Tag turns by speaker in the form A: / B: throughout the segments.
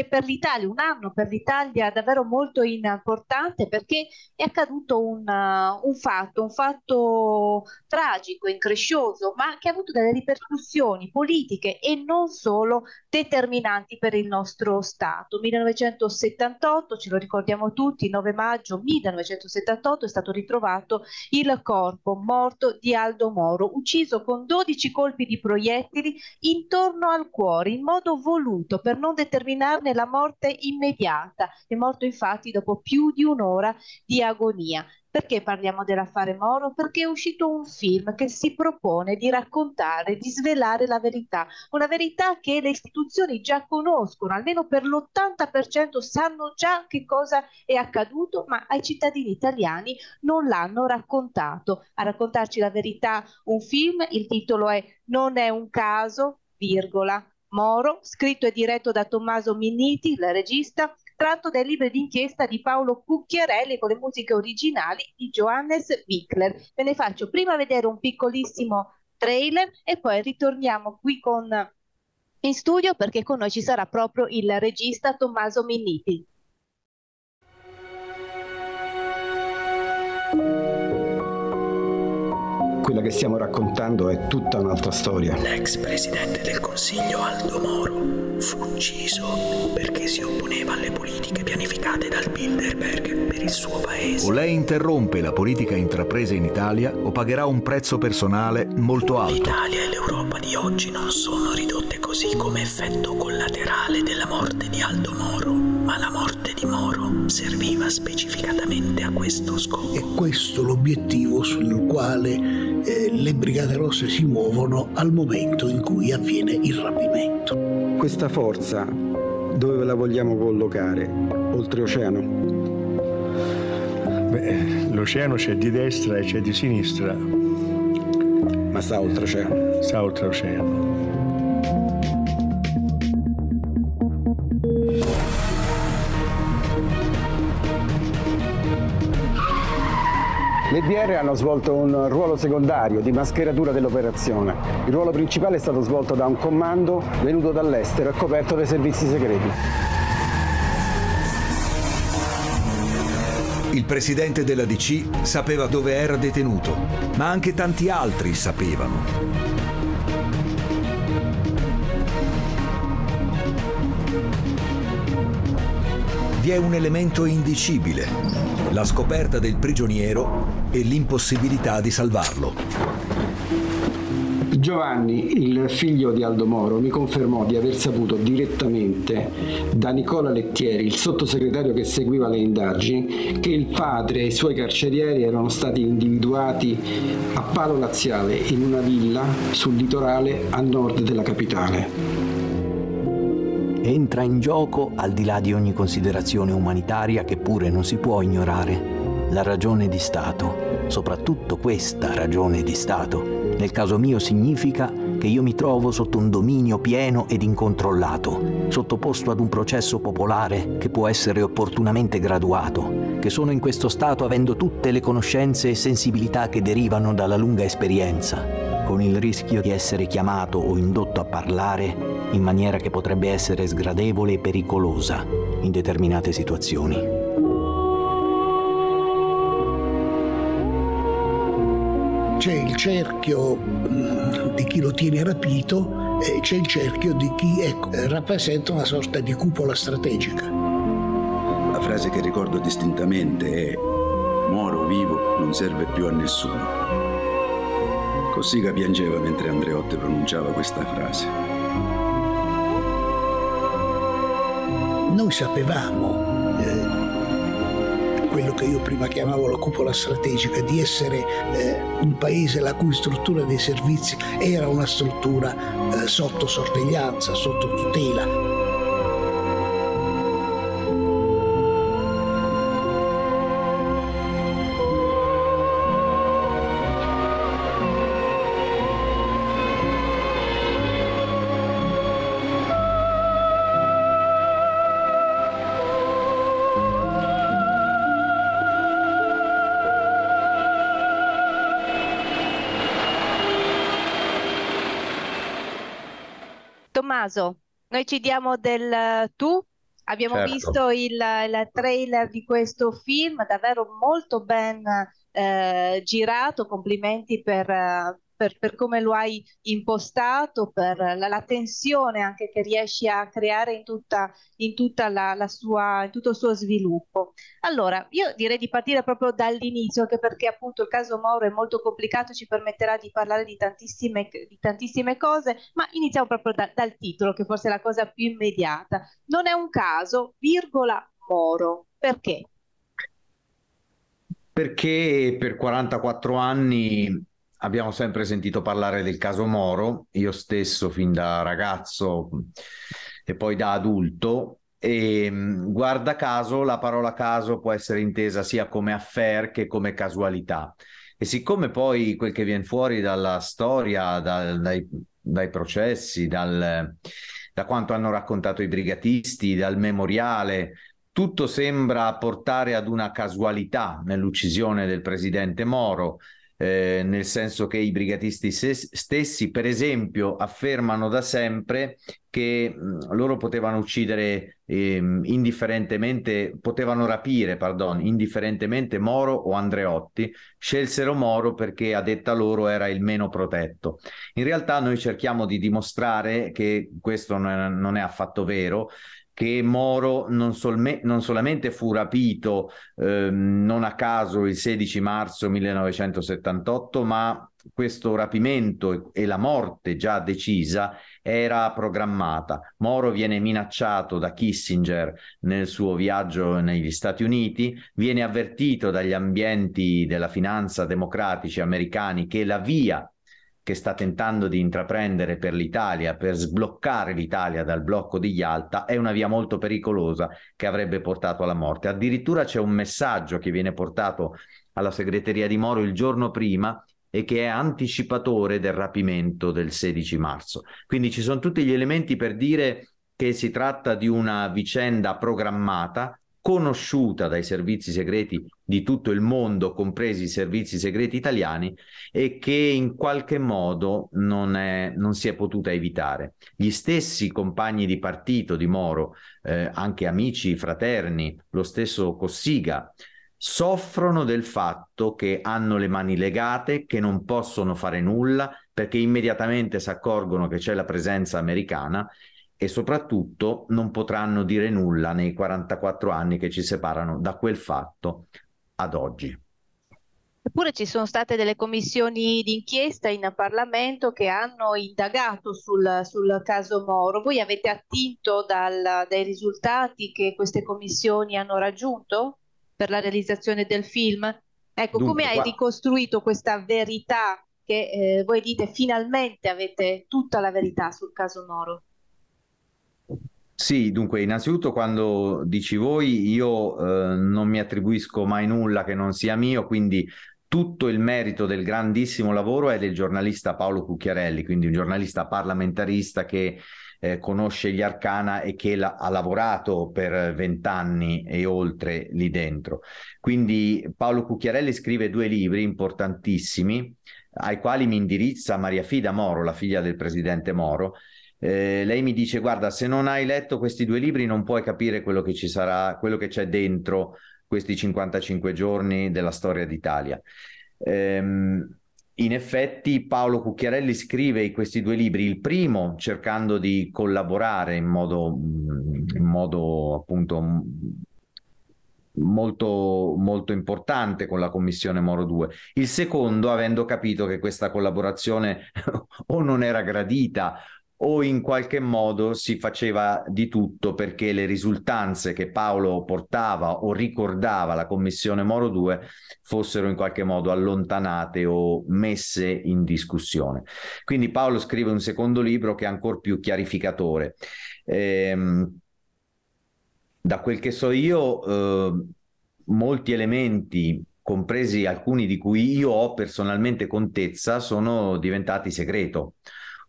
A: che per l'Italia, un anno per l'Italia davvero molto importante perché è accaduto un, uh, un, fatto, un fatto tragico, increscioso, ma che ha avuto delle ripercussioni politiche e non solo determinanti per il nostro Stato. 1978, ce lo ricordiamo tutti, 9 maggio 1978 è stato ritrovato il corpo morto di Aldo Moro, ucciso con 12 colpi di proiettili intorno al cuore in modo voluto per non determinarne condanne la morte immediata, è morto infatti dopo più di un'ora di agonia. Perché parliamo dell'affare Moro? Perché è uscito un film che si propone di raccontare, di svelare la verità, una verità che le istituzioni già conoscono, almeno per l'80% sanno già che cosa è accaduto, ma ai cittadini italiani non l'hanno raccontato. A raccontarci la verità un film, il titolo è Non è un caso, virgola, Moro, scritto e diretto da Tommaso Minniti, il regista, tratto dai libri d'inchiesta di Paolo Cucchiarelli con le musiche originali di Johannes Wickler. Ve ne faccio prima vedere un piccolissimo trailer e poi ritorniamo qui con... in studio perché con noi ci sarà proprio il regista Tommaso Minniti.
B: quella che stiamo raccontando è tutta un'altra storia. L'ex presidente del Consiglio Aldo Moro fu ucciso perché si opponeva alle politiche pianificate dal Bilderberg per il suo paese. O lei interrompe la politica intrapresa in Italia o pagherà un prezzo personale molto alto. L'Italia e l'Europa di oggi non sono ridotte così come effetto collaterale della morte di Aldo Moro, ma la morte di Moro serviva specificatamente a questo scopo. E questo l'obiettivo sul quale eh, le Brigate Rosse si muovono al momento in cui avviene il rapimento. Questa forza dove la vogliamo collocare? Oltreoceano? Beh, l'oceano c'è di destra e c'è di sinistra. Ma sta oltreoceano? Sta oltreoceano. Le DR hanno svolto un ruolo secondario di mascheratura dell'operazione. Il ruolo principale è stato svolto da un comando venuto dall'estero e coperto dai servizi segreti. Il presidente della DC sapeva dove era detenuto, ma anche tanti altri sapevano. Vi è un elemento indicibile, la scoperta del prigioniero e l'impossibilità di salvarlo. Giovanni, il figlio di Aldo Moro, mi confermò di aver saputo direttamente da Nicola Lettieri, il sottosegretario che seguiva le indagini, che il padre e i suoi carcerieri erano stati individuati a Palo Laziale in una villa sul litorale a nord della capitale entra in gioco al di là di ogni considerazione umanitaria che pure non si può ignorare. La ragione di Stato, soprattutto questa ragione di Stato, nel caso mio significa che io mi trovo sotto un dominio pieno ed incontrollato, sottoposto ad un processo popolare che può essere opportunamente graduato, che sono in questo stato avendo tutte le conoscenze e sensibilità che derivano dalla lunga esperienza, con il rischio di essere chiamato o indotto a parlare in maniera che potrebbe essere sgradevole e pericolosa in determinate situazioni. C'è il cerchio mm, di chi lo tiene rapito e c'è il cerchio di chi è, ecco, rappresenta una sorta di cupola strategica. La frase che ricordo distintamente è Moro vivo non serve più a nessuno. Cossiga piangeva mentre Andreotti pronunciava questa frase. Noi sapevamo, eh, quello che io prima chiamavo la cupola strategica, di essere eh, un paese la cui struttura dei servizi era una struttura eh, sotto sorveglianza, sotto tutela,
A: Tommaso, noi ci diamo del eh, tu. Abbiamo certo. visto il, il, trailer di questo film, davvero molto ben eh, girato. Complimenti per, eh, per, per come lo hai impostato, per la, la, tensione anche che riesci a creare in, tutta, in, tutta la, la sua, in tutto il suo sviluppo. Allora, io direi di partire proprio dall'inizio, anche perché appunto il caso Moro è molto complicato, ci permetterà di parlare di tantissime, di tantissime cose, ma iniziamo proprio da, dal titolo, che forse è la cosa più immediata. Non è un caso, virgola, Moro. Perché?
B: perché per 44 anni abbiamo sempre sentito parlare del caso Moro, io stesso fin da ragazzo e poi da adulto. E mm, guarda caso, la parola caso può essere intesa sia come affair che come casualità. E siccome poi quel che viene fuori dalla storia, dal, dai, dai, processi, dal, da quanto hanno raccontato i brigatisti, dal memoriale, tutto sembra portare ad una casualità nell'uccisione del presidente Moro, eh, nel senso che i brigatisti stessi, per esempio, affermano da sempre che mh, loro potevano uccidere ehm, indifferentemente, potevano rapire, pardon, indifferentemente Moro o Andreotti, scelsero Moro perché a detta loro era il meno protetto. In realtà noi cerchiamo di dimostrare che questo non è, non è affatto vero, che Moro non, solme- non solamente fu rapito ehm, non a caso il 16 marzo 1978, ma questo rapimento e la morte già decisa era programmata. Moro viene minacciato da Kissinger nel suo viaggio negli Stati Uniti, viene avvertito dagli ambienti della finanza democratici americani che la via che sta tentando di intraprendere per l'Italia, per sbloccare l'Italia dal blocco di Yalta, è una via molto pericolosa che avrebbe portato alla morte. Addirittura c'è un messaggio che viene portato alla segreteria di Moro il giorno prima e che è anticipatore del rapimento del 16 marzo. Quindi ci sono tutti gli elementi per dire che si tratta di una vicenda programmata conosciuta dai servizi segreti di tutto il mondo, compresi i servizi segreti italiani, e che in qualche modo non, è, non si è potuta evitare. Gli stessi compagni di partito di Moro, eh, anche amici fraterni, lo stesso Cossiga, soffrono del fatto che hanno le mani legate, che non possono fare nulla, perché immediatamente si accorgono che c'è la presenza americana e soprattutto non potranno dire nulla nei 44 anni che ci separano da quel fatto ad oggi.
A: Eppure ci sono state delle commissioni d'inchiesta in Parlamento che hanno indagato sul, sul caso Moro. Voi avete attinto dal, dai risultati che queste commissioni hanno raggiunto per la realizzazione del film? Ecco, Dunque, come hai qua... ricostruito questa verità che eh, voi dite finalmente avete tutta la verità sul caso Moro?
B: Sì, dunque, innanzitutto quando dici voi, io eh, non mi attribuisco mai nulla che non sia mio, quindi tutto il merito del grandissimo lavoro è del giornalista Paolo Cucchiarelli, quindi un giornalista parlamentarista che eh, conosce gli arcana e che la- ha lavorato per vent'anni e oltre lì dentro. Quindi Paolo Cucchiarelli scrive due libri importantissimi ai quali mi indirizza Maria Fida Moro, la figlia del presidente Moro, eh, lei mi dice: Guarda, se non hai letto questi due libri, non puoi capire quello che ci sarà, quello che c'è dentro questi 55 giorni della storia d'Italia. Ehm, in effetti, Paolo Cucchiarelli scrive questi due libri, il primo cercando di collaborare in modo, mm, in modo appunto mm, molto, molto importante con la commissione Moro 2. Il secondo, avendo capito che questa collaborazione o non era gradita o in qualche modo si faceva di tutto perché le risultanze che Paolo portava o ricordava la commissione Moro 2 fossero in qualche modo allontanate o messe in discussione. Quindi Paolo scrive un secondo libro che è ancora più chiarificatore. Ehm, da quel che so io, eh, molti elementi compresi alcuni di cui io ho personalmente contezza, sono diventati segreto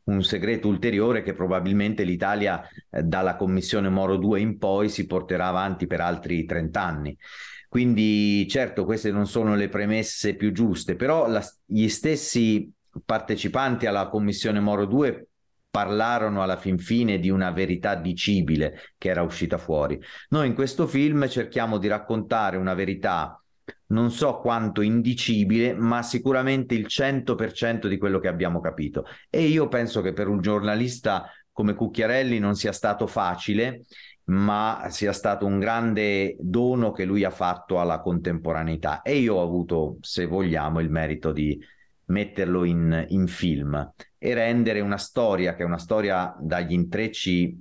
B: un segreto ulteriore che probabilmente l'Italia eh, dalla Commissione Moro 2 in poi si porterà avanti per altri 30 anni. Quindi certo queste non sono le premesse più giuste, però la, gli stessi partecipanti alla Commissione Moro 2 parlarono alla fin fine di una verità dicibile che era uscita fuori. Noi in questo film cerchiamo di raccontare una verità non so quanto indicibile, ma sicuramente il 100% di quello che abbiamo capito. E io penso che per un giornalista come Cucchiarelli non sia stato facile, ma sia stato un grande dono che lui ha fatto alla contemporaneità. E io ho avuto, se vogliamo, il merito di metterlo in, in film e rendere una storia, che è una storia dagli intrecci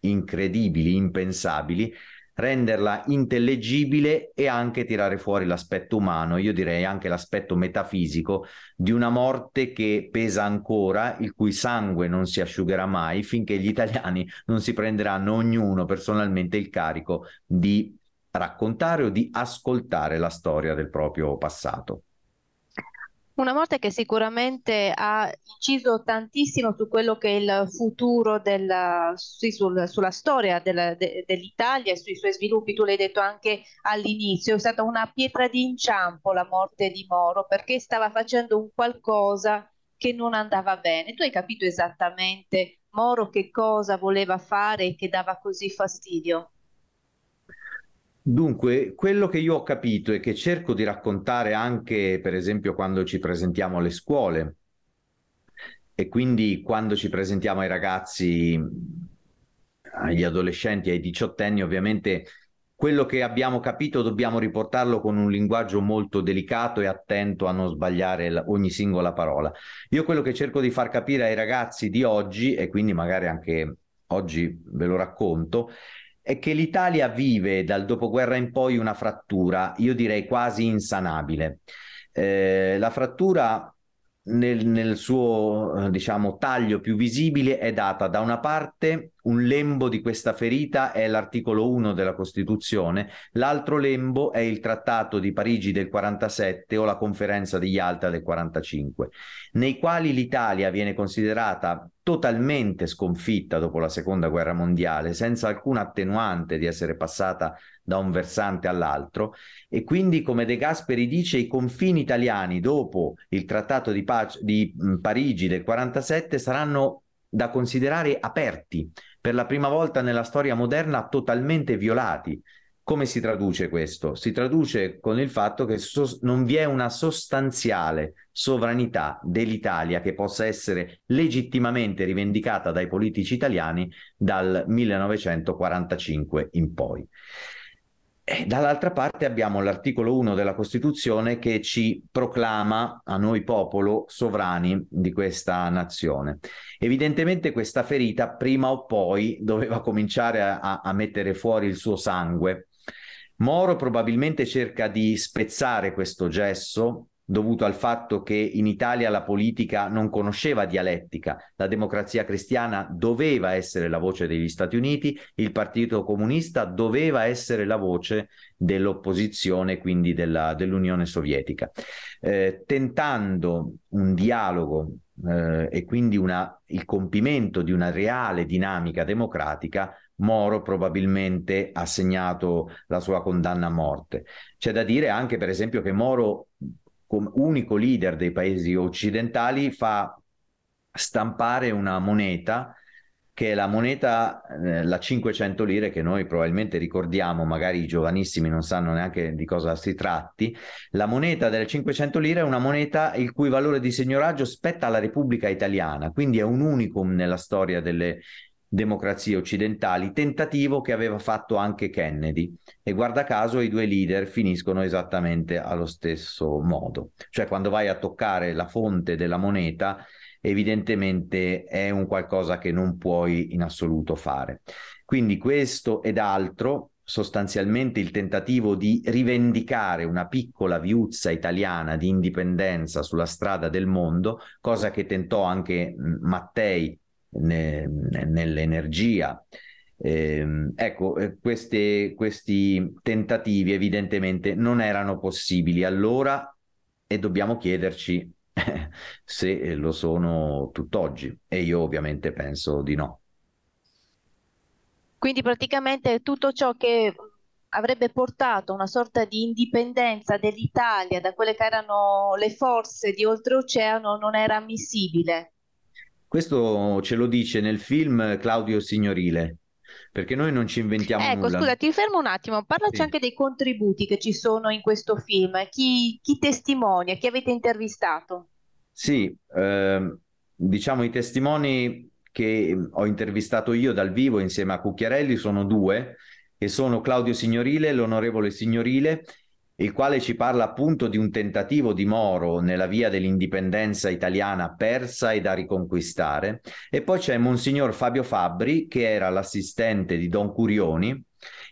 B: incredibili, impensabili, renderla intellegibile e anche tirare fuori l'aspetto umano, io direi anche l'aspetto metafisico di una morte che pesa ancora, il cui sangue non si asciugherà mai finché gli italiani non si prenderanno ognuno personalmente il carico di raccontare o di ascoltare la storia del proprio passato.
A: Una morte che sicuramente ha inciso tantissimo su quello che è il futuro della, sul, sulla storia della, de, dell'Italia e sui suoi sviluppi. Tu l'hai detto anche all'inizio, è stata una pietra di inciampo la morte di Moro perché stava facendo un qualcosa che non andava bene. Tu hai capito esattamente Moro che cosa voleva fare e che dava così fastidio?
B: Dunque, quello che io ho capito e che cerco di raccontare anche, per esempio, quando ci presentiamo alle scuole e quindi quando ci presentiamo ai ragazzi, agli adolescenti, ai diciottenni, ovviamente quello che abbiamo capito dobbiamo riportarlo con un linguaggio molto delicato e attento a non sbagliare ogni singola parola. Io quello che cerco di far capire ai ragazzi di oggi, e quindi magari anche oggi ve lo racconto, è che l'Italia vive dal dopoguerra in poi una frattura, io direi quasi insanabile. Eh, la frattura nel, nel, suo eh, diciamo, taglio più visibile è data da una parte un lembo di questa ferita è l'articolo 1 della Costituzione, l'altro lembo è il Trattato di Parigi del 47 o la Conferenza di Yalta del 45, nei quali l'Italia viene considerata totalmente sconfitta dopo la seconda guerra mondiale, senza alcun attenuante di essere passata da un versante all'altro e quindi come De Gasperi dice i confini italiani dopo il trattato di, pace, di Parigi del 47 saranno da considerare aperti, per la prima volta nella storia moderna totalmente violati come si traduce questo? Si traduce con il fatto che so- non vi è una sostanziale sovranità dell'Italia che possa essere legittimamente rivendicata dai politici italiani dal 1945 in poi. E dall'altra parte abbiamo l'articolo 1 della Costituzione che ci proclama a noi popolo sovrani di questa nazione. Evidentemente questa ferita prima o poi doveva cominciare a, a mettere fuori il suo sangue Moro probabilmente cerca di spezzare questo gesso dovuto al fatto che in Italia la politica non conosceva dialettica, la democrazia cristiana doveva essere la voce degli Stati Uniti, il Partito Comunista doveva essere la voce dell'opposizione, quindi della, dell'Unione Sovietica, eh, tentando un dialogo eh, e quindi una, il compimento di una reale dinamica democratica, Moro probabilmente ha segnato la sua condanna a morte. C'è da dire anche, per esempio, che Moro, come unico leader dei paesi occidentali, fa stampare una moneta che è la moneta, eh, la 500 lire, che noi probabilmente ricordiamo, magari i giovanissimi non sanno neanche di cosa si tratti. La moneta delle 500 lire è una moneta il cui valore di signoraggio spetta alla Repubblica Italiana, quindi è un unicum nella storia delle democrazie occidentali, tentativo che aveva fatto anche Kennedy. E guarda caso i due leader finiscono esattamente allo stesso modo. Cioè quando vai a toccare la fonte della moneta, evidentemente è un qualcosa che non puoi in assoluto fare. Quindi questo ed altro sostanzialmente il tentativo di rivendicare una piccola viuzza italiana di indipendenza sulla strada del mondo, cosa che tentò anche Mattei ne, nell'energia. Ehm, ecco, eh, ecco, queste, questi tentativi evidentemente non erano possibili allora e dobbiamo chiederci se eh, lo sono tutt'oggi e io ovviamente penso di no.
A: Quindi praticamente tutto ciò che avrebbe portato a una sorta di indipendenza dell'Italia da quelle che erano le forze di oltreoceano non era ammissibile.
B: Questo ce lo dice nel film Claudio Signorile, perché noi non ci inventiamo ecco, nulla. Ecco, scusa,
A: ti fermo un attimo, parlaci sì. anche dei contributi che ci sono in questo film, chi, chi testimonia, chi avete intervistato?
B: Sì, eh, diciamo i testimoni che ho intervistato io dal vivo insieme a Cucchiarelli sono due e sono Claudio Signorile, l'onorevole Signorile il quale ci parla appunto di un tentativo di Moro nella via dell'indipendenza italiana persa e da riconquistare, e poi c'è Monsignor Fabio Fabbri, che era l'assistente di Don Curioni,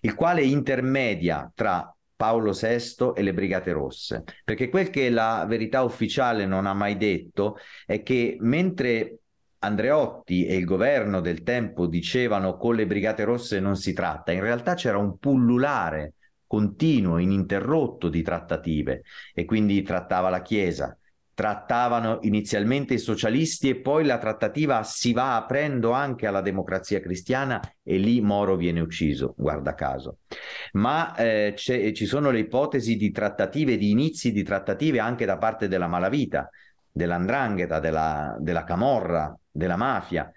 B: il quale intermedia tra Paolo VI e le Brigate Rosse, perché quel che la verità ufficiale non ha mai detto è che mentre Andreotti e il governo del tempo dicevano con le Brigate Rosse non si tratta, in realtà c'era un pullulare continuo, ininterrotto di trattative e quindi trattava la Chiesa. Trattavano inizialmente i socialisti e poi la trattativa si va aprendo anche alla democrazia cristiana e lì Moro viene ucciso, guarda caso. Ma eh, ci sono le ipotesi di trattative, di inizi di trattative anche da parte della malavita, dell'andrangheta, della, della camorra, della mafia.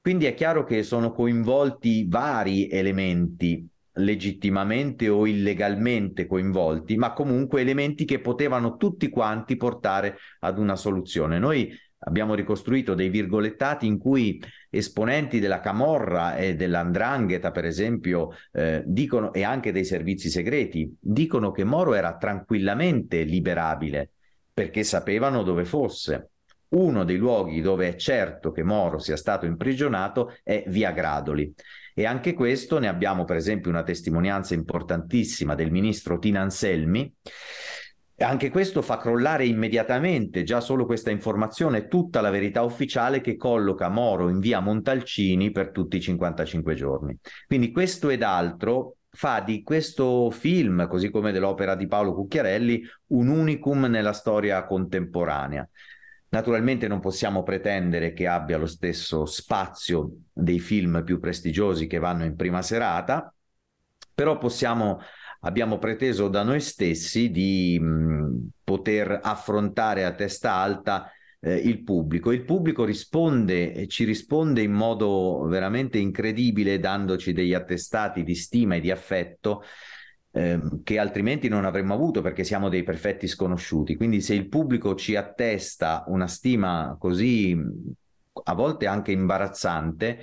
B: Quindi è chiaro che sono coinvolti vari elementi legittimamente o illegalmente coinvolti, ma comunque elementi che potevano tutti quanti portare ad una soluzione. Noi abbiamo ricostruito dei virgolettati in cui esponenti della Camorra e dell'Andrangheta, per esempio, eh, dicono, e anche dei servizi segreti, dicono che Moro era tranquillamente liberabile perché sapevano dove fosse. Uno dei luoghi dove è certo che Moro sia stato imprigionato è Via Gradoli. E anche questo ne abbiamo per esempio una testimonianza importantissima del ministro Tina Anselmi. Anche questo fa crollare immediatamente, già solo questa informazione, tutta la verità ufficiale che colloca Moro in via Montalcini per tutti i 55 giorni. Quindi questo ed altro fa di questo film, così come dell'opera di Paolo Cucchiarelli, un unicum nella storia contemporanea. Naturalmente non possiamo pretendere che abbia lo stesso spazio dei film più prestigiosi che vanno in prima serata, però possiamo, abbiamo preteso da noi stessi di mh, mm, poter affrontare a testa alta eh, il pubblico. Il pubblico risponde, eh, ci risponde in modo veramente incredibile, dandoci degli attestati di stima e di affetto Ehm, che altrimenti non avremmo avuto perché siamo dei perfetti sconosciuti. Quindi se il pubblico ci attesta una stima così a volte anche imbarazzante,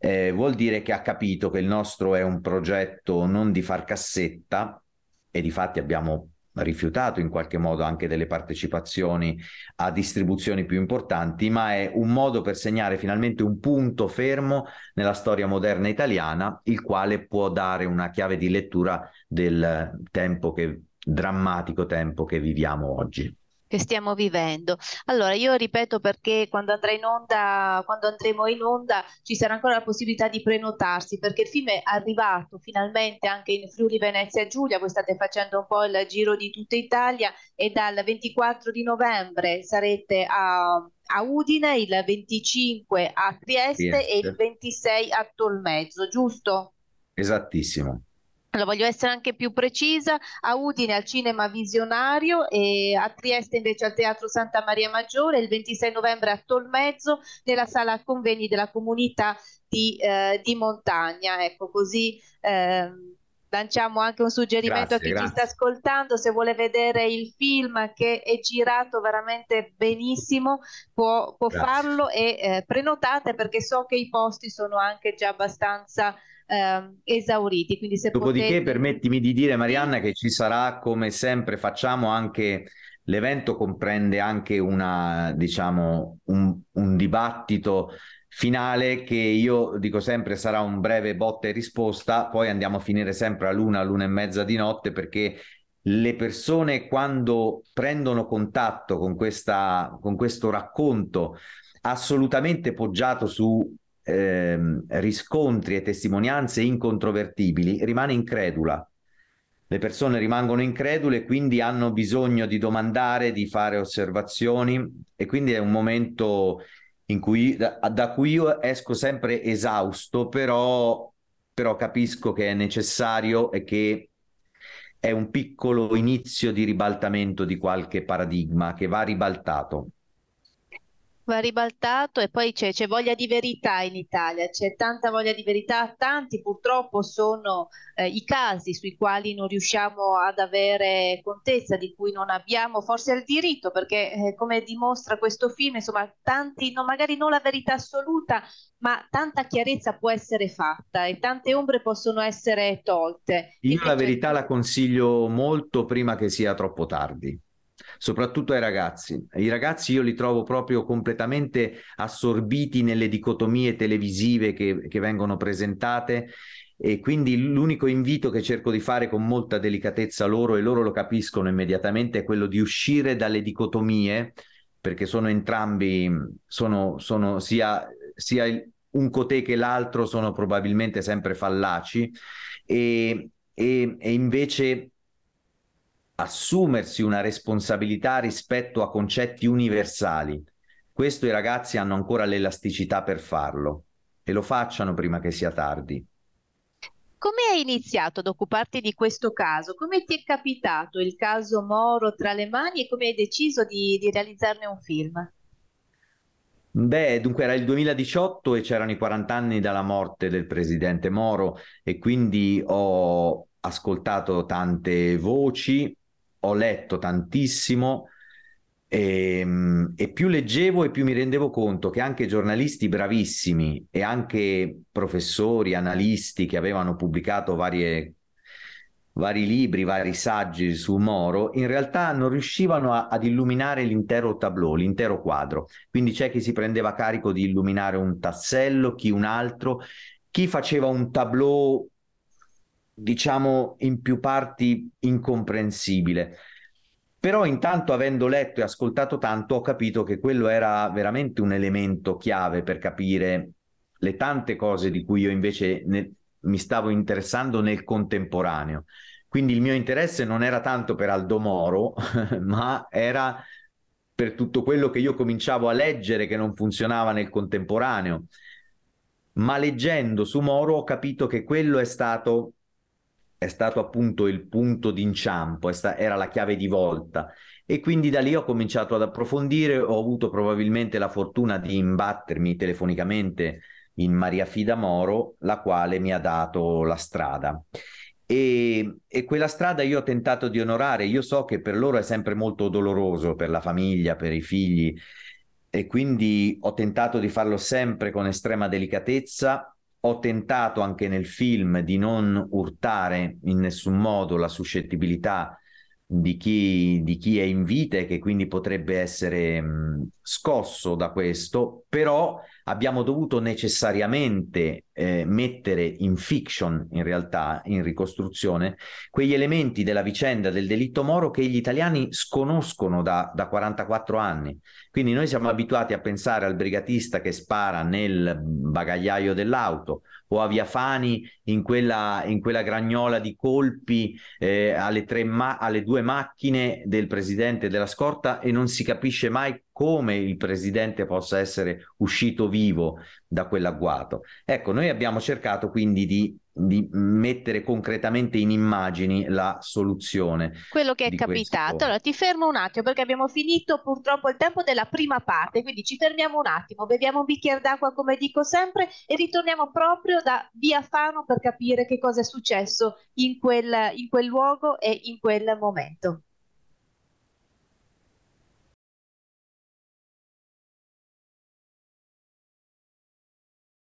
B: eh, vuol dire che ha capito che il nostro è un progetto non di far cassetta, e di fatti abbiamo rifiutato in qualche modo anche delle partecipazioni a distribuzioni più importanti, ma è un modo per segnare finalmente un punto fermo nella storia moderna italiana, il quale può dare una chiave di lettura del tempo che, drammatico tempo che viviamo oggi
A: che stiamo vivendo. Allora, io ripeto perché quando andrà in onda, quando andremo in onda, ci sarà ancora la possibilità di prenotarsi perché il film è arrivato finalmente anche in Friuli Venezia Giulia, voi state facendo un po' il giro di tutta Italia e dal 24 di novembre sarete a a Udine, il 25 a Trieste, Trieste, e il 26 a Tolmezzo, giusto?
B: Esattissimo.
A: Allora, voglio essere anche più precisa, a Udine al Cinema Visionario e a Trieste invece al Teatro Santa Maria Maggiore, il 26 novembre a Tolmezzo nella sala convegni della comunità di, eh, di montagna. Ecco, così eh, lanciamo anche un suggerimento grazie, a chi grazie. ci sta ascoltando, se vuole vedere il film che è girato veramente benissimo può, può farlo e eh, prenotate perché so che i posti sono anche già abbastanza eh, esauriti. Quindi se Dopodiché potete...
B: permettimi di dire Marianna che ci sarà come sempre facciamo anche l'evento comprende anche una, diciamo, un, un dibattito finale che io dico sempre sarà un breve botta e risposta, poi andiamo a finire sempre a luna, luna e mezza di notte perché le persone quando prendono contatto con, questa, con questo racconto assolutamente poggiato su ehm, riscontri e testimonianze incontrovertibili, rimane incredula. Le persone rimangono incredule e quindi hanno bisogno di domandare, di fare osservazioni e quindi è un momento cui, da, da, cui io esco sempre esausto, però, però capisco che è necessario e che è un piccolo inizio di ribaltamento di qualche paradigma che va ribaltato
A: va ribaltato e poi c'è, c'è, voglia di verità in Italia, c'è tanta voglia di verità, tanti purtroppo sono eh, i casi sui quali non riusciamo ad avere contezza, di cui non abbiamo forse il diritto, perché eh, come dimostra questo film, insomma, tanti, no, magari non la verità assoluta, ma tanta chiarezza può essere fatta e tante ombre possono essere tolte.
B: Io la verità la consiglio molto prima che sia troppo tardi soprattutto ai ragazzi. I ragazzi io li trovo proprio completamente assorbiti nelle dicotomie televisive che, che vengono presentate e quindi l'unico invito che cerco di fare con molta delicatezza loro e loro lo capiscono immediatamente è quello di uscire dalle dicotomie perché sono entrambi sono, sono sia, sia un cotè che l'altro sono probabilmente sempre fallaci e, e, e invece assumersi una responsabilità rispetto a concetti universali. Questo i ragazzi hanno ancora l'elasticità per farlo e lo facciano prima che sia tardi.
A: Come hai iniziato ad occuparti di questo caso? Come ti è capitato il caso Moro tra le mani e come hai deciso di, di realizzarne un film?
B: Beh, dunque era il 2018 e c'erano i 40 anni dalla morte del presidente Moro e quindi ho ascoltato tante voci ho letto tantissimo e, ehm, e, più leggevo e più mi rendevo conto che anche giornalisti bravissimi e anche professori, analisti che avevano pubblicato varie, vari libri, vari saggi su Moro, in realtà non riuscivano a, ad illuminare l'intero tableau, l'intero quadro. Quindi c'è chi si prendeva carico di illuminare un tassello, chi un altro, chi faceva un tableau diciamo in più parti incomprensibile. Però intanto avendo letto e ascoltato tanto ho capito che quello era veramente un elemento chiave per capire le tante cose di cui io invece ne, mi stavo interessando nel contemporaneo. Quindi il mio interesse non era tanto per Aldo Moro, ma era per tutto quello che io cominciavo a leggere che non funzionava nel contemporaneo. Ma leggendo su Moro ho capito che quello è stato è stato appunto il punto d'inciampo, era la chiave di volta e quindi da lì ho cominciato ad approfondire, ho avuto probabilmente la fortuna di imbattermi telefonicamente in Maria Fida Moro, la quale mi ha dato la strada. E, e, quella strada io ho tentato di onorare, io so che per loro è sempre molto doloroso, per la famiglia, per i figli, e quindi ho tentato di farlo sempre con estrema delicatezza ho tentato anche nel film di non urtare in nessun modo la suscettibilità di chi, di chi è in vita e che quindi potrebbe essere mh, mm, scosso da questo, però abbiamo dovuto necessariamente eh, mettere in fiction, in realtà, in ricostruzione, quegli elementi della vicenda del delitto Moro che gli italiani sconoscono da, da 44 anni. Quindi noi siamo abituati a pensare al brigatista che spara nel bagagliaio dell'auto o a Viafani in quella, in quella gragnola di colpi eh, alle, ma- alle due macchine del presidente della scorta e non si capisce mai come il presidente possa essere uscito vivo da quell'agguato. Ecco, noi abbiamo cercato quindi di, di mettere concretamente in immagini la soluzione.
A: Quello che è capitato. Allora, ti fermo un attimo perché abbiamo finito purtroppo il tempo della prima parte, quindi ci fermiamo un attimo, beviamo un bicchiere d'acqua come dico sempre e ritorniamo proprio da Via Fano per capire che cosa è successo in quel, in quel luogo e in quel momento.